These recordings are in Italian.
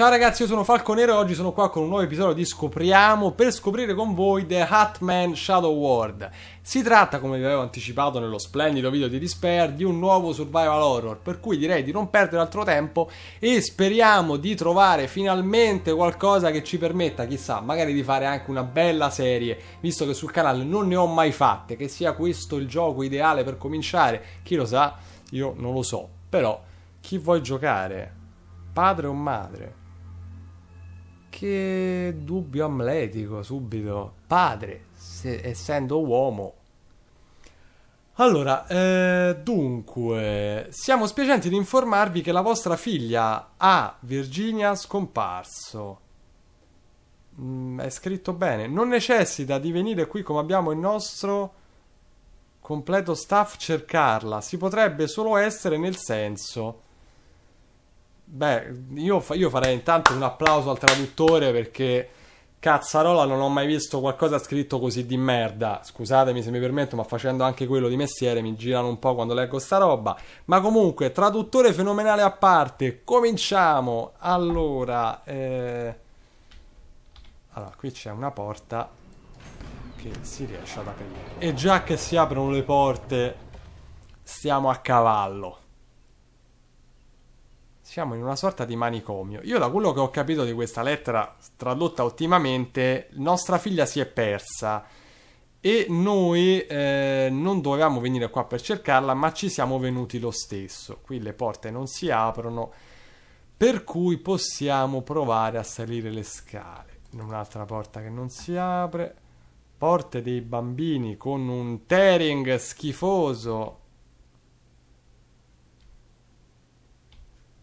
Ciao ragazzi, io sono Falconero e oggi sono qua con un nuovo episodio di Scopriamo per scoprire con voi The Hatman Shadow World. Si tratta, come vi avevo anticipato nello splendido video di Despair, di un nuovo survival horror, per cui direi di non perdere altro tempo e speriamo di trovare finalmente qualcosa che ci permetta, chissà, magari di fare anche una bella serie, visto che sul canale non ne ho mai fatte, che sia questo il gioco ideale per cominciare, chi lo sa, io non lo so, però chi vuoi giocare? Padre o madre? qualche dubbio amletico subito. Padre, se, essendo uomo. Allora, eh, dunque, siamo spiacenti di informarvi che la vostra figlia A. Virginia scomparso. Mm, è scritto bene. Non necessita di venire qui come abbiamo il nostro completo staff cercarla. Si potrebbe solo essere nel senso Beh, io, fa- io farei intanto un applauso al traduttore perché cazzarola non ho mai visto qualcosa scritto così di merda. Scusatemi se mi permetto, ma facendo anche quello di mestiere mi girano un po' quando leggo sta roba. Ma comunque, traduttore fenomenale a parte, cominciamo. Allora, eh... allora qui c'è una porta che si riesce ad aprire. E già che si aprono le porte, stiamo a cavallo siamo in una sorta di manicomio. Io da quello che ho capito di questa lettera tradotta ottimamente, nostra figlia si è persa e noi eh, non dovevamo venire qua per cercarla, ma ci siamo venuti lo stesso. Qui le porte non si aprono, per cui possiamo provare a salire le scale. Un'altra porta che non si apre. Porte dei bambini con un tearing schifoso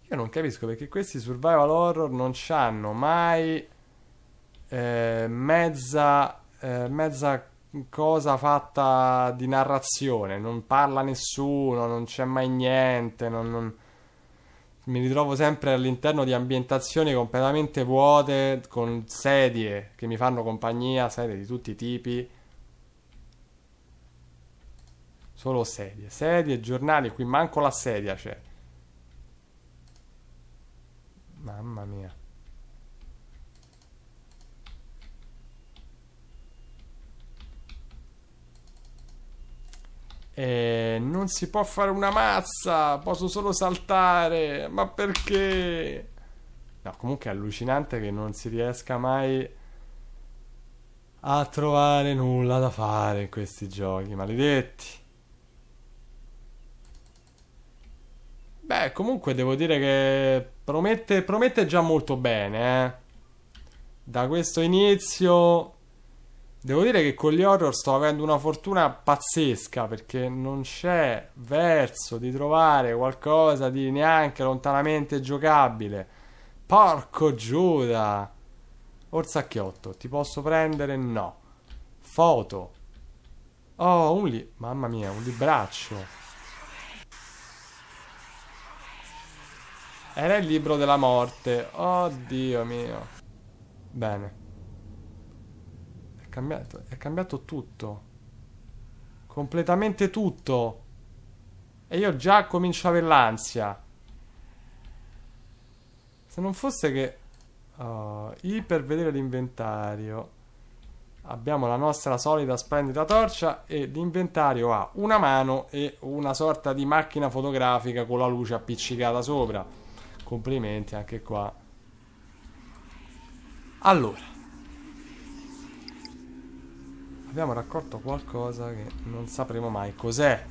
Io non capisco perché questi survival horror non hanno mai eh, mezza, eh, mezza cosa fatta di narrazione. Non parla nessuno, non c'è mai niente. Non, non... Mi ritrovo sempre all'interno di ambientazioni completamente vuote, con sedie che mi fanno compagnia, sedie di tutti i tipi. Solo sedie, sedie, giornali, qui manco la sedia c'è. Mamma mia. Eh, non si può fare una mazza, posso solo saltare, ma perché? No, comunque è allucinante che non si riesca mai a trovare nulla da fare in questi giochi, maledetti. Beh, comunque devo dire che Promette, promette già molto bene, eh. Da questo inizio... Devo dire che con gli horror sto avendo una fortuna pazzesca perché non c'è verso di trovare qualcosa di neanche lontanamente giocabile. Porco Giuda! Orsacchiotto, ti posso prendere? No. Foto. Oh, un li... Mamma mia, un libraccio. Era il libro della morte. Oddio mio. Bene. È cambiato, è cambiato tutto. Completamente tutto. E io già comincio a avere l'ansia. Se non fosse che... Oh, I per vedere l'inventario. Abbiamo la nostra solita splendida torcia e l'inventario ha una mano e una sorta di macchina fotografica con la luce appiccicata sopra complimenti anche qua. Allora, abbiamo raccolto qualcosa che non sapremo mai cos'è.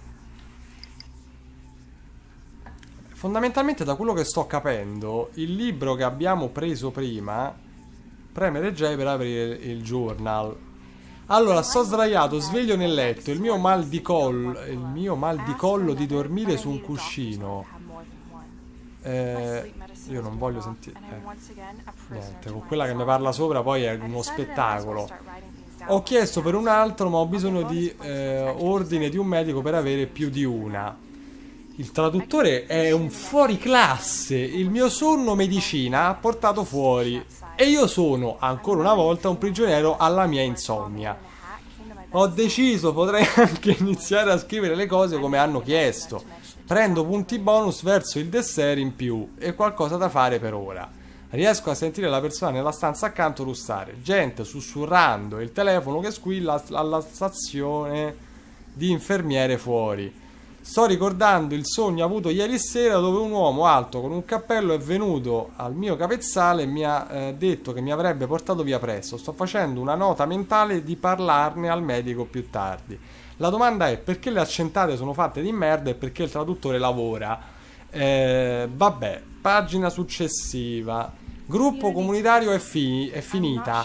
Fondamentalmente, da quello che sto capendo, il libro che abbiamo preso prima, premere J per aprire il journal. Allora, sto sdraiato, sveglio nel letto, il mio mal di collo, il mio mal di collo di dormire su un cuscino eh, io non voglio sentire. Eh. Niente, con quella che mi parla sopra poi è uno spettacolo. Ho chiesto per un altro, ma ho bisogno di eh, ordine di un medico per avere più di una. Il traduttore è un fuori classe. Il mio sonno medicina ha portato fuori. E io sono, ancora una volta, un prigioniero alla mia insonnia. Ho deciso, potrei anche iniziare a scrivere le cose come hanno chiesto. Prendo punti bonus verso il dessert in più e qualcosa da fare per ora. Riesco a sentire la persona nella stanza accanto russare. Gente sussurrando, il telefono che squilla alla stazione di infermiere fuori. Sto ricordando il sogno avuto ieri sera dove un uomo alto con un cappello è venuto al mio capezzale e mi ha eh, detto che mi avrebbe portato via presto. Sto facendo una nota mentale di parlarne al medico più tardi. La domanda è perché le accentate sono fatte di merda e perché il traduttore lavora. Eh, vabbè, pagina successiva. Gruppo comunitario è, fi- è finita.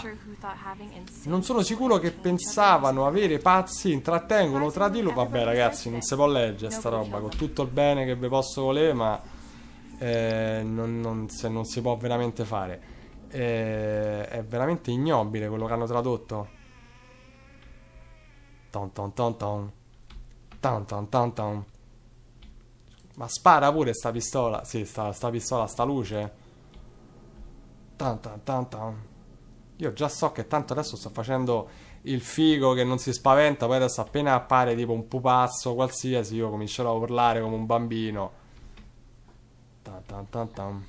Non sono sicuro che pensavano avere pazzi, intrattengono tra di loro. Vabbè, ragazzi, non si può leggere sta roba. Con tutto il bene che vi posso volere, ma eh, non, non, se non si può veramente fare. Eh, è veramente ignobile quello che hanno tradotto. Ton ton ton ton. Ton ton ton ton. Ma spara pure sta pistola. Sì, sta, sta pistola, sta luce. Tan tan tan tan. Io già so che tanto adesso sto facendo il figo che non si spaventa, poi adesso appena appare tipo un pupazzo qualsiasi io comincerò a urlare come un bambino. Tan tan tan tan.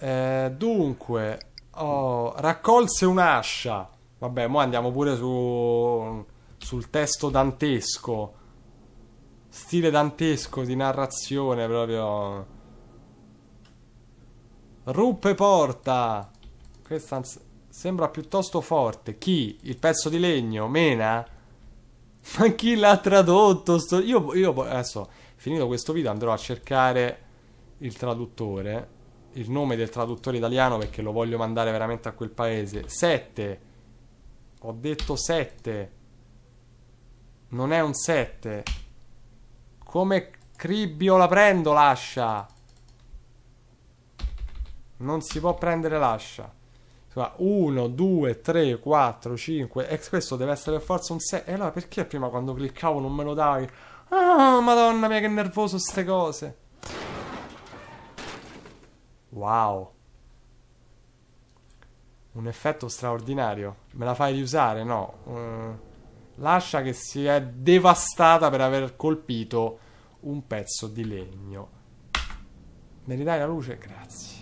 Eh, dunque, oh, raccolse un'ascia. Vabbè, mo andiamo pure su... sul testo dantesco. Stile dantesco di narrazione proprio. Ruppe porta. Questa sembra piuttosto forte. Chi? Il pezzo di legno? Mena? Ma chi l'ha tradotto? Sto... Io, io adesso, finito questo video, andrò a cercare il traduttore. Il nome del traduttore italiano perché lo voglio mandare veramente a quel paese. 7. Ho detto 7. Non è un 7. Come cribbio la prendo l'ascia? Non si può prendere l'ascia. 1, 2, 3, 4, 5. E questo deve essere per forza un 7 E allora perché prima quando cliccavo non me lo dai? oh, ah, madonna mia, che nervoso queste cose. Wow un effetto straordinario. Me la fai riusare? No. Uh, lascia che si è devastata per aver colpito un pezzo di legno. Me ridai la luce? Grazie.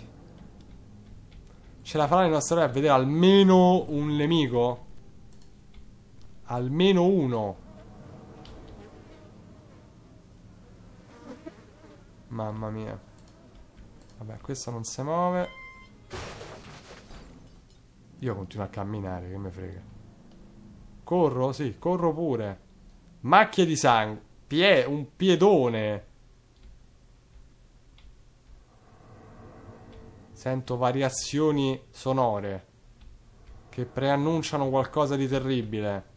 Ce la farà il nostro re a vedere almeno un nemico? Almeno uno. Mamma mia. Vabbè, questo non si muove. Io continuo a camminare, che me frega. Corro, sì, corro pure. Macchie di sangue. Pie, un piedone. Sento variazioni sonore che preannunciano qualcosa di terribile.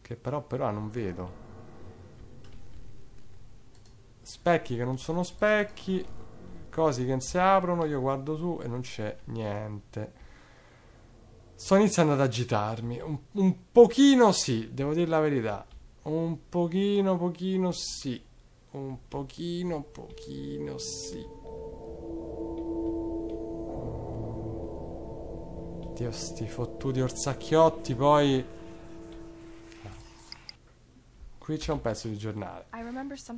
Che però però non vedo. Specchi che non sono specchi, cose che si aprono, io guardo su e non c'è niente. Sto iniziando ad agitarmi. Un, un pochino sì, devo dire la verità. Un pochino, pochino sì. Un pochino, pochino sì. Dio, sti fottuti orsacchiotti, poi... Qui c'è un pezzo di giornale.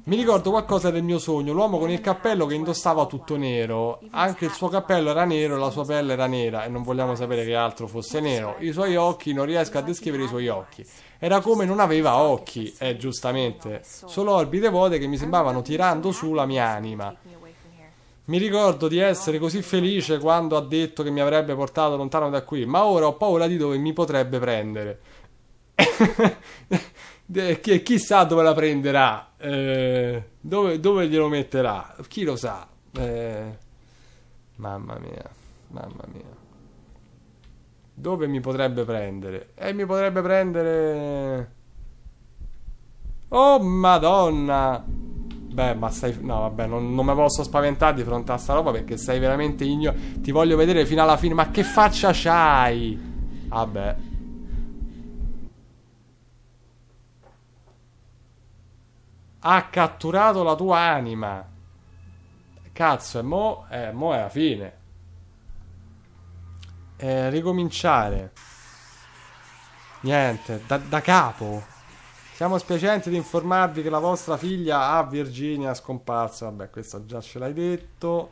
Mi ricordo qualcosa del mio sogno, l'uomo con il cappello che indossava tutto nero. Anche il suo cappello era nero, la sua pelle era nera e non vogliamo sapere che altro fosse nero. I suoi occhi, non riesco a descrivere i suoi occhi. Era come non aveva occhi, eh, giustamente. Solo orbite vuote che mi sembravano tirando su la mia anima. Mi ricordo di essere così felice quando ha detto che mi avrebbe portato lontano da qui, ma ora ho paura di dove mi potrebbe prendere. che chissà dove la prenderà, eh, dove, dove, glielo metterà, chi lo sa. Eh, mamma mia, mamma mia. Dove mi potrebbe prendere? Eh, mi potrebbe prendere... Oh, madonna! Beh, ma stai... No, vabbè, non, non mi posso spaventare di fronte a sta roba perché sei veramente igno... Ti voglio vedere fino alla fine, ma che faccia c'hai? Vabbè. ha catturato la tua anima. Cazzo, e mo, eh, mo è la fine. Eh, ricominciare. Niente, da, da capo. Siamo spiacenti di informarvi che la vostra figlia a ah, Virginia è scomparsa. Vabbè, questa già ce l'hai detto.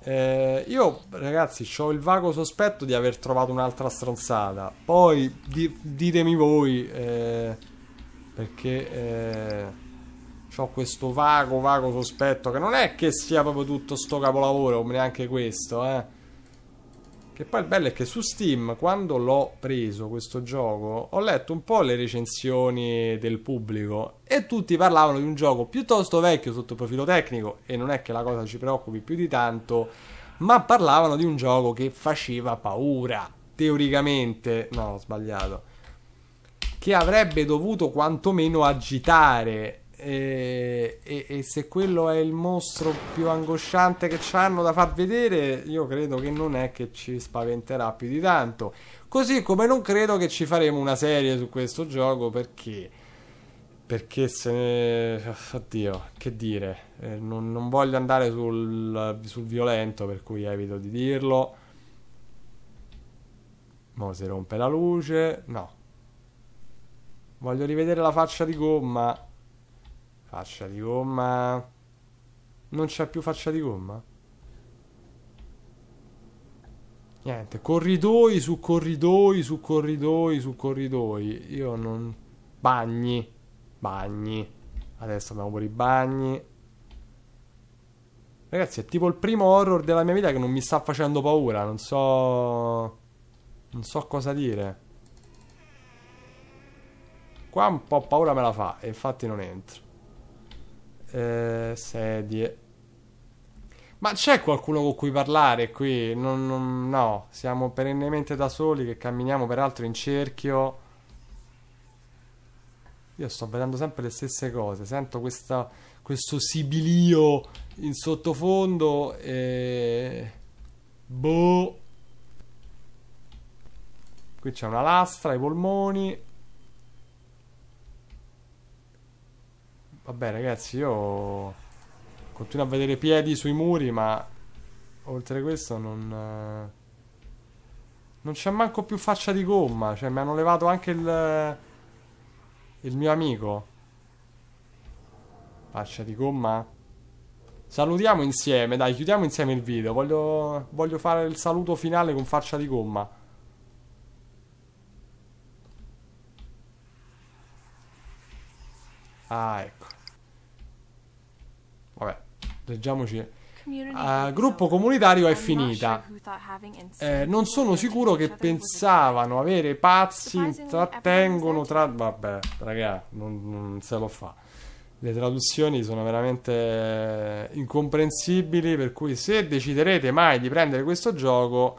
Eh, io, ragazzi, ho il vago sospetto di aver trovato un'altra stronzata. Poi di, ditemi voi. Eh, perché eh, ho questo vago, vago sospetto che non è che sia proprio tutto sto capolavoro, neanche questo, eh. Che poi il bello è che su Steam, quando l'ho preso questo gioco, ho letto un po' le recensioni del pubblico e tutti parlavano di un gioco piuttosto vecchio sotto profilo tecnico e non è che la cosa ci preoccupi più di tanto, ma parlavano di un gioco che faceva paura, teoricamente. No, ho sbagliato che avrebbe dovuto quantomeno agitare. E, e, e, se quello è il mostro più angosciante che ci hanno da far vedere, io credo che non è che ci spaventerà più di tanto. Così come non credo che ci faremo una serie su questo gioco perché. Perché se ne. Oddio, che dire. Eh, non, non, voglio andare sul, sul violento, per cui evito di dirlo. Mo si rompe la luce. No, Voglio rivedere la faccia di gomma. Faccia di gomma. Non c'è più faccia di gomma? Niente, corridoi su corridoi su corridoi su corridoi. Io non... Bagni. Bagni. Adesso andiamo per i bagni. Ragazzi, è tipo il primo horror della mia vita che non mi sta facendo paura. Non so... Non so cosa dire qua un po' paura me la fa e infatti non entro. Eh, sedie. Ma c'è qualcuno con cui parlare qui? Non, non, no, siamo perennemente da soli che camminiamo peraltro in cerchio. Io sto vedendo sempre le stesse cose, sento questa, questo sibilio in sottofondo e... Boh. Qui c'è una lastra, i polmoni. Vabbè ragazzi, io continuo a vedere piedi sui muri, ma oltre questo non... Eh, non c'è manco più faccia di gomma, cioè mi hanno levato anche il... Il mio amico. Faccia di gomma? Salutiamo insieme, dai, chiudiamo insieme il video. Voglio, voglio fare il saluto finale con faccia di gomma. Ah, ecco leggiamoci. Uh, gruppo comunitario è finita. Eh, non sono sicuro che pensavano avere pazzi, intrattengono tra... Vabbè, raga, non, non se lo fa. Le traduzioni sono veramente incomprensibili, per cui se deciderete mai di prendere questo gioco,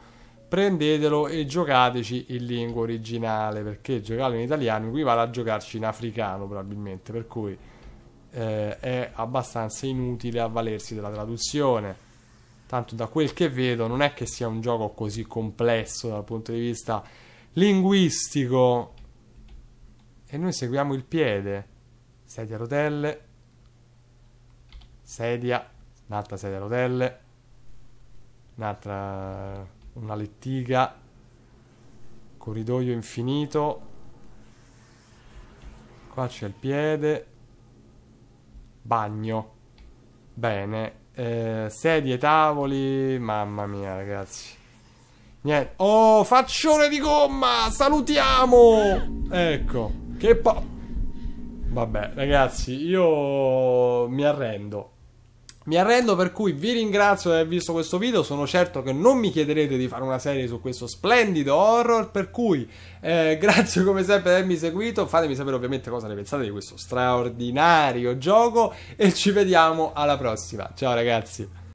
prendetelo e giocateci in lingua originale, perché giocarlo in italiano equivale a giocarci in africano probabilmente, per cui eh, è abbastanza inutile avvalersi della traduzione. Tanto da quel che vedo non è che sia un gioco così complesso dal punto di vista linguistico. E noi seguiamo il piede. Sedia a rotelle. Sedia. Un'altra sedia a rotelle. Un'altra... Una lettiga. Corridoio infinito. Qua c'è il piede bagno. Bene. Eh, sedie, tavoli. Mamma mia, ragazzi. Niente. Oh, faccione di gomma! Salutiamo! Ecco. Che po... Vabbè, ragazzi, io mi arrendo. Mi arrendo per cui vi ringrazio di aver visto questo video, sono certo che non mi chiederete di fare una serie su questo splendido horror, per cui eh, grazie come sempre per avermi seguito, fatemi sapere ovviamente cosa ne pensate di questo straordinario gioco e ci vediamo alla prossima. Ciao ragazzi!